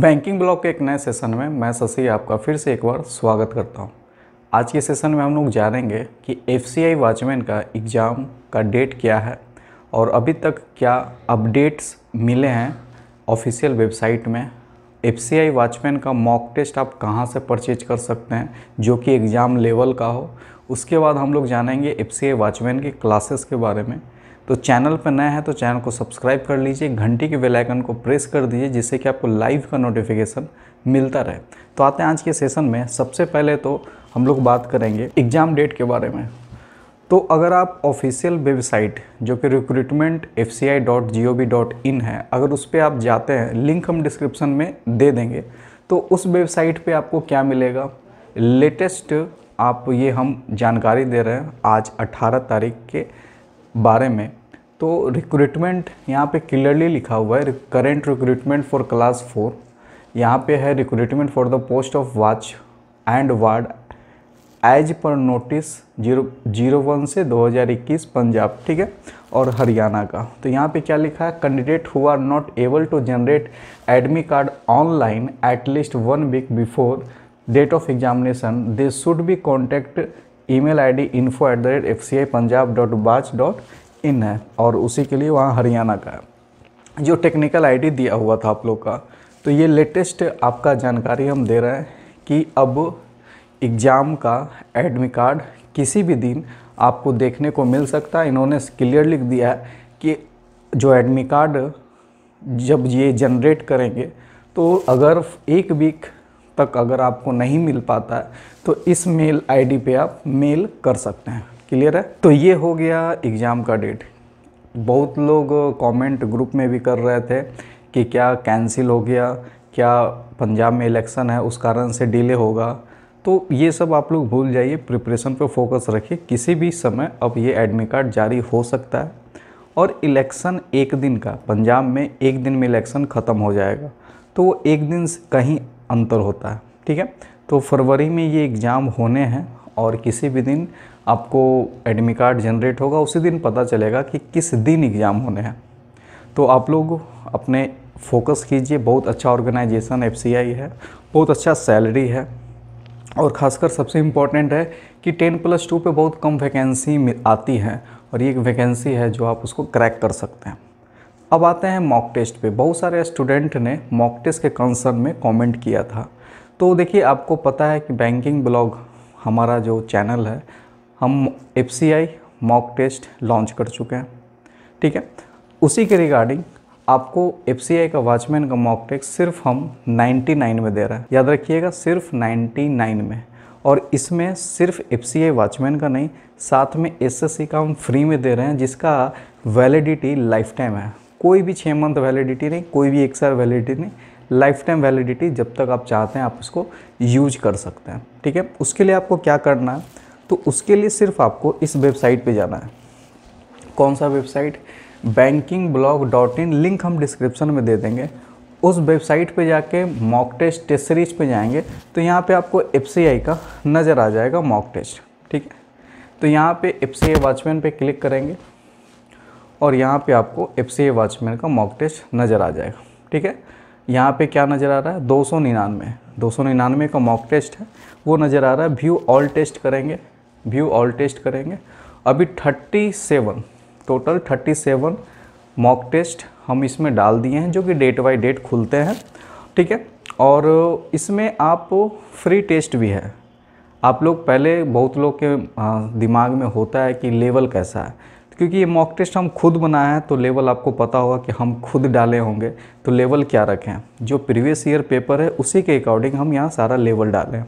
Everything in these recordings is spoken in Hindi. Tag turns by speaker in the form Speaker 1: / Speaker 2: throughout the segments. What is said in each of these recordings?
Speaker 1: बैंकिंग ब्लॉक के एक नए सेशन में मैं शशि आपका फिर से एक बार स्वागत करता हूं। आज के सेशन में हम लोग जानेंगे कि एफ सी वाचमैन का एग्ज़ाम का डेट क्या है और अभी तक क्या अपडेट्स मिले हैं ऑफिशियल वेबसाइट में एफ सी वाचमैन का मॉक टेस्ट आप कहाँ से परचेज कर सकते हैं जो कि एग्ज़ाम लेवल का हो उसके बाद हम लोग जानेंगे एफ सी वाचमैन की क्लासेस के बारे में तो चैनल पर नया है तो चैनल को सब्सक्राइब कर लीजिए घंटी के बेल आइकन को प्रेस कर दीजिए जिससे कि आपको लाइव का नोटिफिकेशन मिलता रहे तो आते हैं आज के सेशन में सबसे पहले तो हम लोग बात करेंगे एग्ज़ाम डेट के बारे में तो अगर आप ऑफिशियल वेबसाइट जो कि रिक्रूटमेंट एफ है अगर उस पर आप जाते हैं लिंक हम डिस्क्रिप्शन में दे देंगे तो उस वेबसाइट पे आपको क्या मिलेगा लेटेस्ट आप ये हम जानकारी दे रहे हैं आज 18 तारीख के बारे में तो रिक्रूटमेंट यहाँ पे क्लियरली लिखा हुआ है current recruitment for class four यहाँ पे है recruitment for the post of watch and ward age पर नोटिस जीरो जीरो वन से 2021 पंजाब ठीक है और हरियाणा का तो यहाँ पे क्या लिखा है candidate who are not able to generate admit card online at least one week before date of examination they should be contact email ID info at the rate F C I Punjab dot बाच डॉट इन है और उसी के लिए वहाँ हरियाणा का है जो टेक्निकल आईडी दिया हुआ था आप लोग का तो ये लेटेस्ट आपका जानकारी हम दे रहे हैं कि अब एग्ज़ाम का एडमिट कार्ड किसी भी दिन आपको देखने को मिल सकता है इन्होंने क्लियर लिख दिया है कि जो एडमिट कार्ड जब ये जनरेट करेंगे तो अगर एक वीक तक अगर आपको नहीं मिल पाता है तो इस मेल आईडी पे आप मेल कर सकते हैं क्लियर है तो ये हो गया एग्ज़ाम का डेट बहुत लोग कमेंट ग्रुप में भी कर रहे थे कि क्या कैंसिल हो गया क्या पंजाब में इलेक्शन है उस कारण से डिले होगा तो ये सब आप लोग भूल जाइए प्रिपरेशन पे फोकस रखिए किसी भी समय अब ये एडमिट कार्ड जारी हो सकता है और इलेक्शन एक दिन का पंजाब में एक दिन में इलेक्शन ख़त्म हो जाएगा तो वो एक दिन कहीं अंतर होता है ठीक है तो फरवरी में ये एग्ज़ाम होने हैं और किसी भी दिन आपको एडमिट कार्ड जनरेट होगा उसी दिन पता चलेगा कि किस दिन एग्ज़ाम होने हैं तो आप लोग अपने फोकस कीजिए बहुत अच्छा ऑर्गेनाइजेशन एफ है बहुत अच्छा सैलरी है और ख़ासकर सबसे इम्पॉर्टेंट है कि टेन प्लस टू पर बहुत कम वैकेंसी आती हैं और ये एक वैकेंसी है जो आप उसको क्रैक कर सकते हैं अब आते हैं मॉक टेस्ट पे बहुत सारे स्टूडेंट ने मॉक टेस्ट के कंसर्न में कमेंट किया था तो देखिए आपको पता है कि बैंकिंग ब्लॉग हमारा जो चैनल है हम एफ मॉक टेस्ट लॉन्च कर चुके हैं ठीक है उसी के रिगार्डिंग आपको एफ का वॉचमैन का मॉक टेस्ट सिर्फ हम 99 में दे रहे हैं याद रखिएगा सिर्फ 99 में और इसमें सिर्फ एफ वॉचमैन का नहीं साथ में एस का हम फ्री में दे रहे हैं जिसका वैलिडिटी लाइफ टाइम है कोई भी छः मंथ वैलिडिटी नहीं कोई भी एक साल वैलिडिटी नहीं लाइफ टाइम वैलिडिटी जब तक आप चाहते हैं आप उसको यूज कर सकते हैं ठीक है उसके लिए आपको क्या करना है तो उसके लिए सिर्फ आपको इस वेबसाइट पे जाना है कौन सा website banking blog dot in link हम डिस्क्रिप्शन में दे देंगे उस वेबसाइट पे जाके मॉक टेस्ट टेस्ट सीरीज पे जाएंगे तो यहाँ पे आपको एफ का नज़र आ जाएगा मॉक टेस्ट ठीक है तो यहाँ पे एफ सी वॉचमैन पे क्लिक करेंगे और यहाँ पे आपको एफ सी वॉचमैन का मॉक टेस्ट नज़र आ जाएगा ठीक है यहाँ पे क्या नज़र आ रहा है दो सौ निन्यानवे दो सौ निन्यानवे का मॉक टेस्ट है वो नज़र आ रहा है व्यू ऑल टेस्ट करेंगे व्यू ऑल टेस्ट करेंगे अभी thirty seven total thirty seven mock test हम इसमें डाल दिए हैं जो कि डेट बाई डेट खुलते हैं ठीक है और इसमें आप फ्री टेस्ट भी है आप लोग पहले बहुत लोग के हाँ, दिमाग में होता है कि लेवल कैसा है क्योंकि ये मॉक टेस्ट हम खुद बनाए हैं तो लेवल आपको पता होगा कि हम खुद डाले होंगे तो लेवल क्या रखें जो प्रीवियस ईयर पेपर है उसी के अकॉर्डिंग हम यहाँ सारा लेवल डालें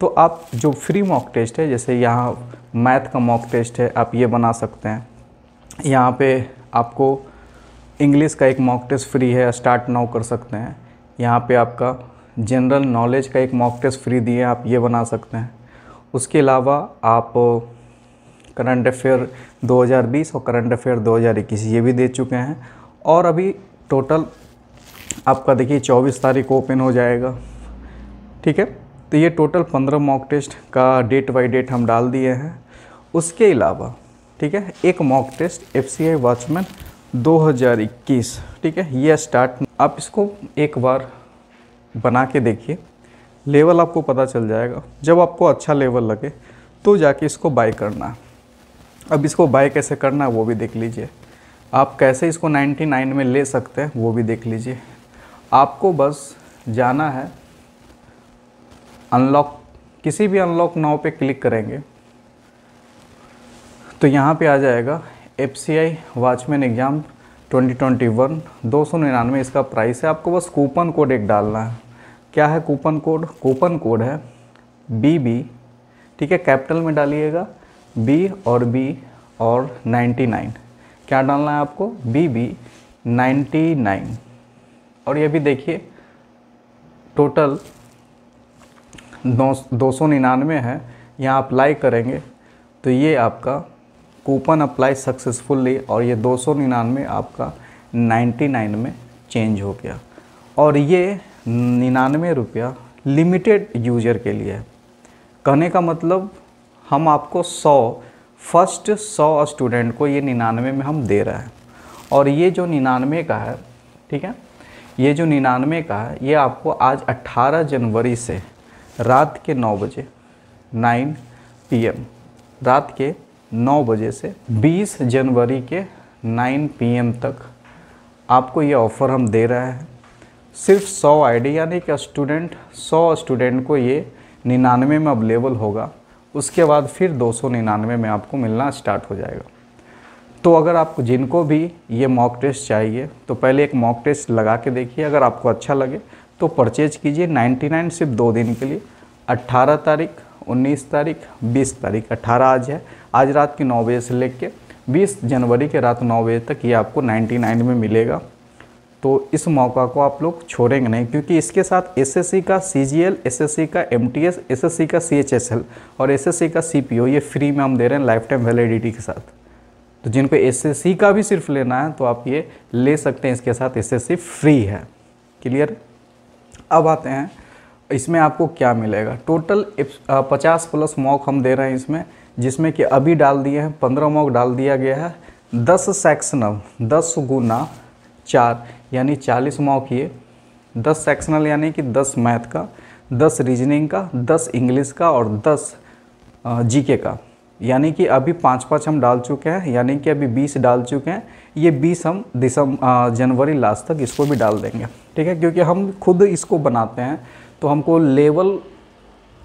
Speaker 1: तो आप जो फ्री मॉक टेस्ट है जैसे यहाँ मैथ का मॉक टेस्ट है आप ये बना सकते हैं यहाँ पे आपको इंग्लिश का एक मॉक टेस्ट फ्री है स्टार्ट नाउ कर सकते हैं यहाँ पे आपका जनरल नॉलेज का एक मॉक टेस्ट फ्री दिए आप ये बना सकते हैं उसके अलावा आप करंट अफेयर 2020 और करंट अफेयर 2021 ये भी दे चुके हैं और अभी टोटल आपका देखिए 24 तारीख ओपन हो जाएगा ठीक है तो ये टोटल 15 मॉक टेस्ट का डेट बाई डेट हम डाल दिए हैं उसके अलावा ठीक है एक mock test F C I watchman 2021 ठीक है ये स्टार्ट आप इसको एक बार बना के देखिए लेवल आपको पता चल जाएगा जब आपको अच्छा लेवल लगे तो जाके इसको बाय करना है अब इसको बाय कैसे करना है वो भी देख लीजिए आप कैसे इसको 99 में ले सकते हैं वो भी देख लीजिए आपको बस जाना है अनलॉक किसी भी अनलॉक नाव पे क्लिक करेंगे तो यहाँ पे आ जाएगा F C I watchman exam 2021 दो सौ निन्यानवे इसका प्राइस है आपको बस कूपन कोड एक डालना है क्या है कूपन कोड कूपन कोड है बी बी ठीक है कैपिटल में डालिएगा बी और बी और 99 क्या डालना है आपको बी बी नाइन्टी और ये भी देखिए टोटल दो सौ निन्यानवे है यहाँ अप्लाई करेंगे तो ये आपका कूपन अप्लाई सक्सेसफुली और ये दो सौ निन्यानवे आपका 99 में चेंज हो गया और ये निन्यानवे रुपया लिमिटेड यूजर के लिए है कहने का मतलब हम आपको सौ फर्स्ट सौ स्टूडेंट को ये निन्यानवे में हम दे रहे हैं और ये जो निन्यानवे का है ठीक है ये जो निन्यानवे का है ये आपको आज 18 जनवरी से रात के नौ बजे 9 पीएम रात के 9 बजे से 20 जनवरी के 9 पीएम तक आपको ये ऑफ़र हम दे रहे हैं सिर्फ 100 आईडी यानी कि स्टूडेंट 100 स्टूडेंट को ये निन्यानवे में अवेलेबल होगा उसके बाद फिर दो में आपको मिलना स्टार्ट हो जाएगा तो अगर आपको जिनको भी ये मॉक टेस्ट चाहिए तो पहले एक मॉक टेस्ट लगा के देखिए अगर आपको अच्छा लगे तो परचेज कीजिए 99 सिर्फ दो दिन के लिए 18 तारीख 19 तारीख 20 तारीख 18 आज है आज रात के नौ बजे से लेकर 20 जनवरी के रात नौ बजे तक ये आपको 99 में मिलेगा तो इस मौका को आप लोग छोड़ेंगे नहीं क्योंकि इसके साथ एसएससी का सीजीएल, एसएससी का एमटीएस, एसएससी का सीएचएसएल और एसएससी का सीपीओ ये फ्री में हम दे रहे हैं लाइफ टाइम वैलिडिटी के साथ तो जिनको एसएससी का भी सिर्फ लेना है तो आप ये ले सकते हैं इसके साथ एसएससी फ्री है क्लियर अब आते हैं इसमें आपको क्या मिलेगा टोटल पचास प्लस मॉक हम दे रहे हैं इसमें जिसमें कि अभी डाल दिए हैं पंद्रह मॉक डाल दिया गया है दस सेक्शनल दस गुना चार यानी चालीस मॉक ये दस सेक्शनल यानी कि दस मैथ का दस रीजनिंग का दस इंग्लिश का और दस जीके का यानी कि अभी पाँच पाँच हम डाल चुके हैं यानी कि अभी बीस डाल चुके हैं ये बीस हम दिसंबर जनवरी लास्ट तक इसको भी डाल देंगे ठीक है क्योंकि हम खुद इसको बनाते हैं तो हमको लेवल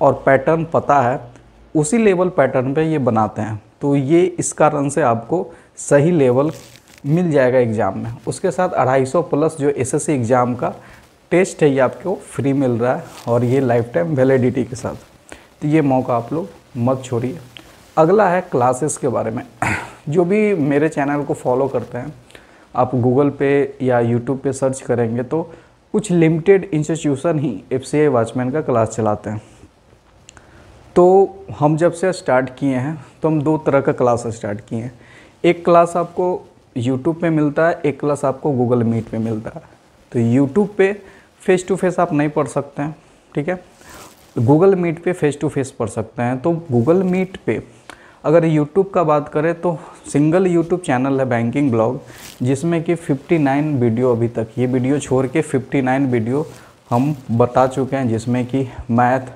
Speaker 1: और पैटर्न पता है उसी लेवल पैटर्न पे ये बनाते हैं तो ये इस कारण से आपको सही लेवल मिल जाएगा एग्ज़ाम में उसके साथ अढ़ाई सौ प्लस जो एसएससी एग्ज़ाम का टेस्ट है ये आपको फ्री मिल रहा है और ये लाइफ टाइम वैलिडिटी के साथ तो ये मौका आप लोग मत छोड़िए अगला है क्लासेस के बारे में जो भी मेरे चैनल को फॉलो करते हैं आप गूगल पे या यूट्यूब पे सर्च करेंगे तो कुछ लिमिटेड इंस्टीट्यूशन ही एफ सी वाचमैन का क्लास चलाते हैं तो हम जब से स्टार्ट किए हैं तो हम दो तरह का क्लास स्टार्ट किए हैं एक क्लास आपको यूट्यूब पे मिलता है एक क्लास आपको गूगल मीट पे मिलता है तो यूट्यूब पे फेस टू फेस आप नहीं पढ़ सकते हैं ठीक है गूगल मीट पे फेस टू फेस पढ़ सकते हैं तो गूगल मीट पे अगर यूट्यूब का बात करें तो सिंगल यूट्यूब चैनल है बैंकिंग ब्लॉग जिसमें कि 59 वीडियो अभी तक ये वीडियो छोड़ के 59 वीडियो हम बता चुके हैं जिसमें कि मैथ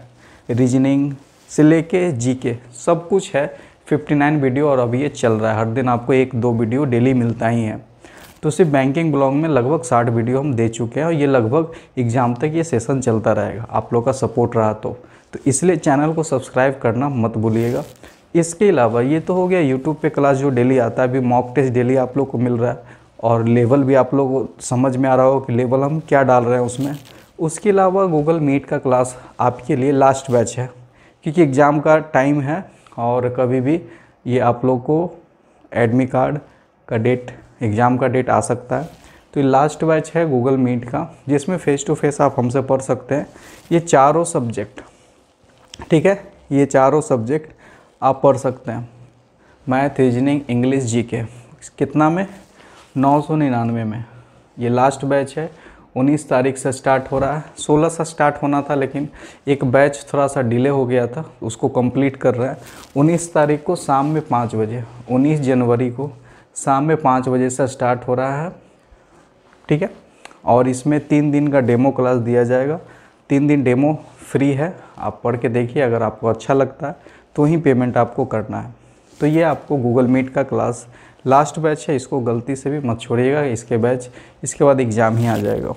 Speaker 1: रीजनिंग से लेके जीके सब कुछ है 59 वीडियो और अभी ये चल रहा है हर दिन आपको एक दो वीडियो डेली मिलता ही है तो सिर्फ बैंकिंग ब्लॉग में लगभग साठ वीडियो हम दे चुके हैं और ये लगभग एग्ज़ाम तक ये सेशन चलता रहेगा आप लोग का सपोर्ट रहा तो तो इसलिए चैनल को सब्सक्राइब करना मत भूलिएगा इसके अलावा ये तो हो गया यूट्यूब पे क्लास जो डेली आता है अभी मॉक टेस्ट डेली आप लोग को मिल रहा है और लेवल भी आप लोग को समझ में आ रहा हो कि लेवल हम क्या डाल रहे हैं उसमें उसके अलावा गूगल मीट का क्लास आपके लिए लास्ट बैच है क्योंकि एग्ज़ाम का टाइम है और कभी भी ये आप लोग को एडमिट कार्ड का डेट एग्ज़ाम का डेट आ सकता है तो ये लास्ट बैच है गूगल मीट का जिसमें फ़ेस टू फेस आप हमसे पढ़ सकते हैं ये चारों सब्जेक्ट ठीक है ये चारों सब्जेक्ट आप पढ़ सकते हैं मैथ रीजनिंग इंग्लिश जी के कितना में नौ सौ निन्यानवे में ये लास्ट बैच है 19 तारीख से स्टार्ट हो रहा है 16 से स्टार्ट होना था लेकिन एक बैच थोड़ा सा डिले हो गया था उसको कंप्लीट कर रहा है 19 तारीख को शाम में पाँच बजे 19 जनवरी को शाम में पाँच बजे से स्टार्ट हो रहा है ठीक है और इसमें तीन दिन का डेमो क्लास दिया जाएगा तीन दिन डेमो फ्री है आप पढ़ के देखिए अगर आपको अच्छा लगता है तो ही पेमेंट आपको करना है तो ये आपको गूगल मीट का क्लास लास्ट बैच है इसको गलती से भी मत छोड़िएगा इसके बैच इसके बाद एग्ज़ाम ही आ जाएगा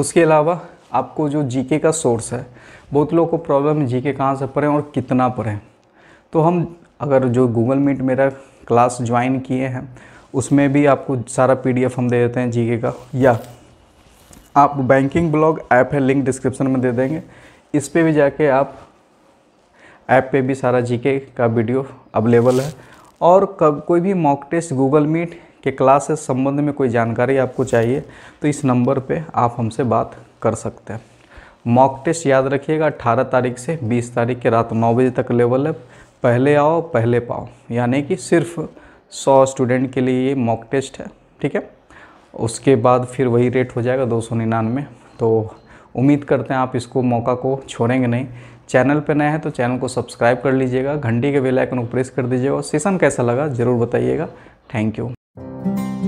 Speaker 1: उसके अलावा आपको जो जीके का सोर्स है बहुत लोगों को प्रॉब्लम है जीके कहाँ से पढ़ें और कितना पढ़ें तो हम अगर जो गूगल मीट मेरा क्लास ज्वाइन किए हैं उसमें भी आपको सारा पी हम दे देते हैं जीके का या आप बैंकिंग ब्लॉग ऐप है लिंक डिस्क्रिप्शन में दे देंगे इस पर भी जाके आप ऐप पे भी सारा जीके का वीडियो अवेलेबल है और कब कोई भी मॉक टेस्ट गूगल मीट के क्लास से संबंध में कोई जानकारी आपको चाहिए तो इस नंबर पे आप हमसे बात कर सकते हैं मॉक टेस्ट याद रखिएगा 18 तारीख से 20 तारीख के रात 9 बजे तक लेवल है पहले आओ पहले पाओ यानी कि सिर्फ 100 स्टूडेंट के लिए ये मॉक टेस्ट है ठीक है उसके बाद फिर वही रेट हो जाएगा दो तो उम्मीद करते हैं आप इसको मौका को छोड़ेंगे नहीं चैनल पर नए हैं तो चैनल को सब्सक्राइब कर लीजिएगा घंटी के बेलाइकन को प्रेस कर दीजिएगा और सेशन कैसा लगा ज़रूर बताइएगा थैंक यू